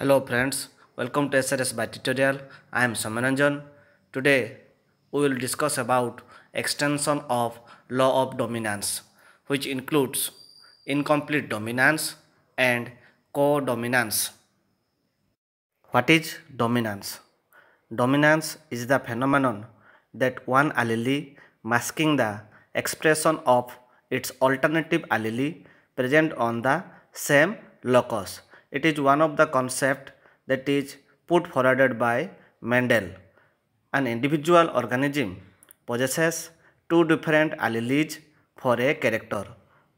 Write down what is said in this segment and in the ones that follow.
Hello friends, welcome to SRS by tutorial. I am Samaranjan. Today we will discuss about extension of law of dominance which includes incomplete dominance and co-dominance. What is dominance? Dominance is the phenomenon that one allele masking the expression of its alternative allele present on the same locus it is one of the concept that is put forward by Mendel. An individual organism possesses two different alleles for a character,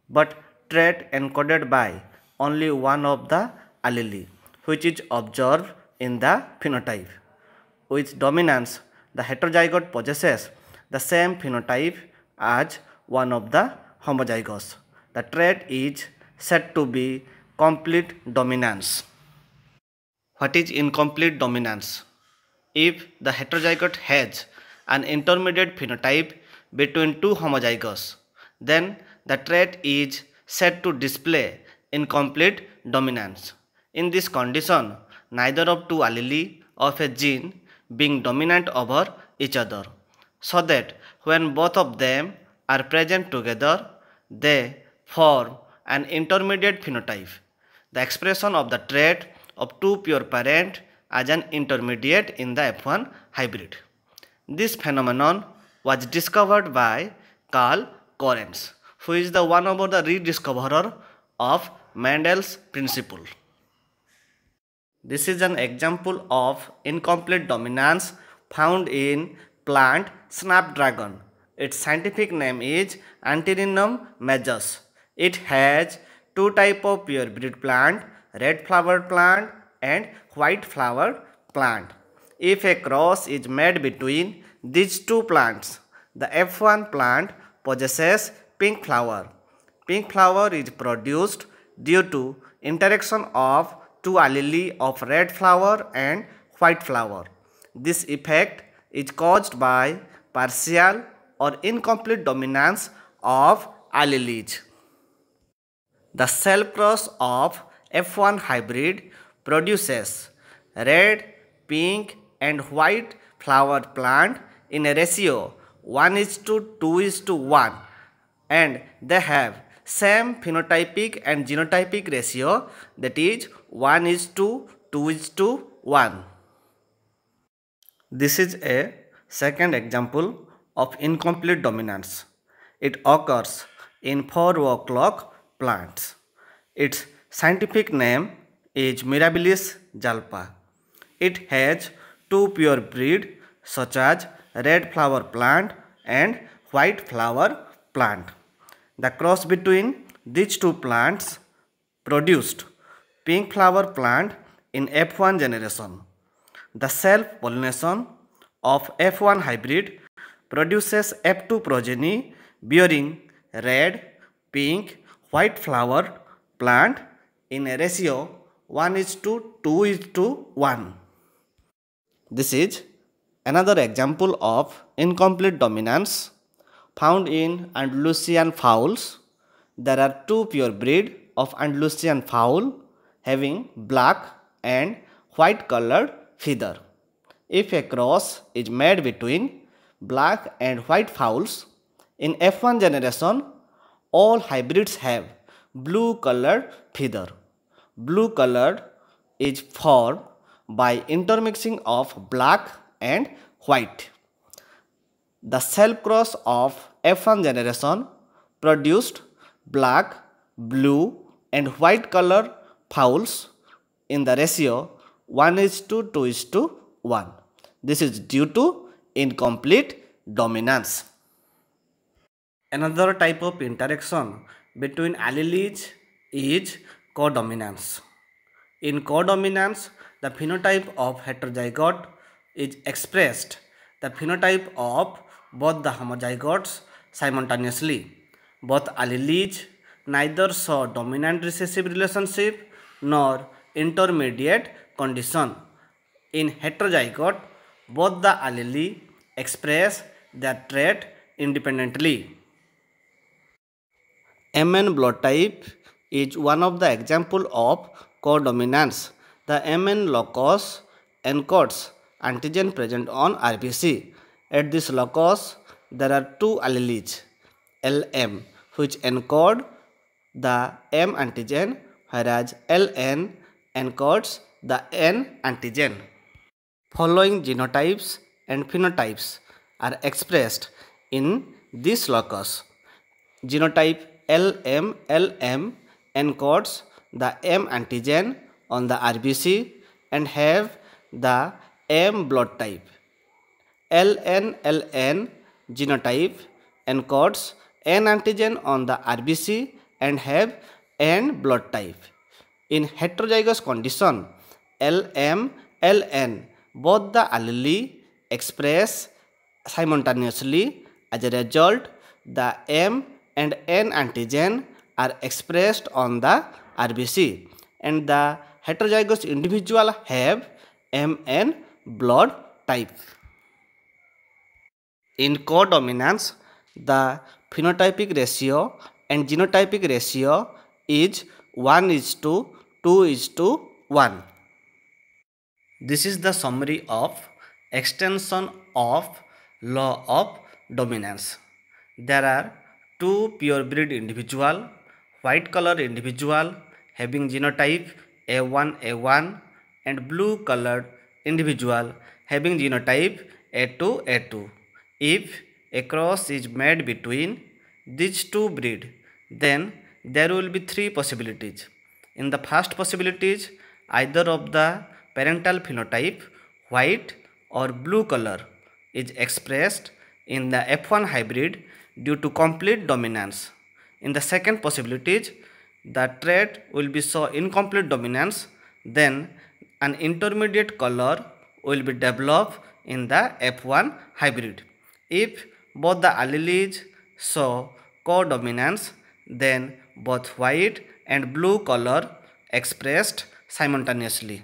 but trait encoded by only one of the allele, which is observed in the phenotype. With dominance, the heterozygote possesses the same phenotype as one of the homozygous. The trait is said to be complete dominance. What is incomplete dominance? If the heterozygote has an intermediate phenotype between two homozygotes, then the trait is said to display incomplete dominance. In this condition, neither of two allele of a gene being dominant over each other, so that when both of them are present together, they form an intermediate phenotype. The expression of the trait of two pure parent, as an intermediate in the F1 hybrid. This phenomenon was discovered by Carl Correns, who is the one of the rediscoverer of Mendel's principle. This is an example of incomplete dominance found in plant snapdragon. Its scientific name is Antirrhinum majus. It has two type of pure breed plant, red flower plant and white flower plant. If a cross is made between these two plants, the F1 plant possesses pink flower. Pink flower is produced due to interaction of two allele of red flower and white flower. This effect is caused by partial or incomplete dominance of alleles. The cell cross of F1 hybrid produces red, pink and white flower plant in a ratio 1 is to 2 is to 1 and they have same phenotypic and genotypic ratio that is 1 is to 2 is to 1. This is a second example of incomplete dominance. It occurs in 4 o'clock plants. Its scientific name is Mirabilis jalpa. It has two pure breed such as red flower plant and white flower plant. The cross between these two plants produced pink flower plant in F1 generation. The self-pollination of F1 hybrid produces F2 progeny bearing red, pink white flower plant in a ratio 1 is to 2 is to 1. This is another example of incomplete dominance found in Andalusian fowls. There are two pure breed of Andalusian fowl having black and white colored feather. If a cross is made between black and white fowls, in F1 generation all hybrids have blue colored feather. Blue colored is formed by intermixing of black and white. The self cross of F1 generation produced black, blue and white color fowls in the ratio 1 is to 2 is to 1. This is due to incomplete dominance. Another type of interaction between alleles is codominance. In codominance, the phenotype of heterozygote is expressed the phenotype of both the homozygotes simultaneously. Both alleles neither show dominant recessive relationship nor intermediate condition. In heterozygote, both the alleles express their trait independently. MN blood type is one of the example of codominance. The MN locus encodes antigen present on RBC. At this locus, there are two alleles, LM, which encode the M antigen, whereas LN encodes the N antigen. Following genotypes and phenotypes are expressed in this locus. Genotype LM, LM encodes the M antigen on the RBC and have the M blood type. LN, LN genotype encodes N antigen on the RBC and have N blood type. In heterozygous condition, LM, LN both the allele express simultaneously. As a result, the M and N antigen are expressed on the RBC and the heterozygous individual have MN blood type. In codominance, the phenotypic ratio and genotypic ratio is 1 is to 2 is to 1. This is the summary of extension of law of dominance. There are two pure breed individual, white color individual having genotype A1 A1 and blue colored individual having genotype A2 A2. If a cross is made between these two breed then there will be three possibilities. In the first possibilities either of the parental phenotype white or blue color is expressed in the F1 hybrid due to complete dominance. In the second possibility is the trait will be so incomplete dominance then an intermediate color will be developed in the F1 hybrid. If both the alleles show codominance then both white and blue color expressed simultaneously.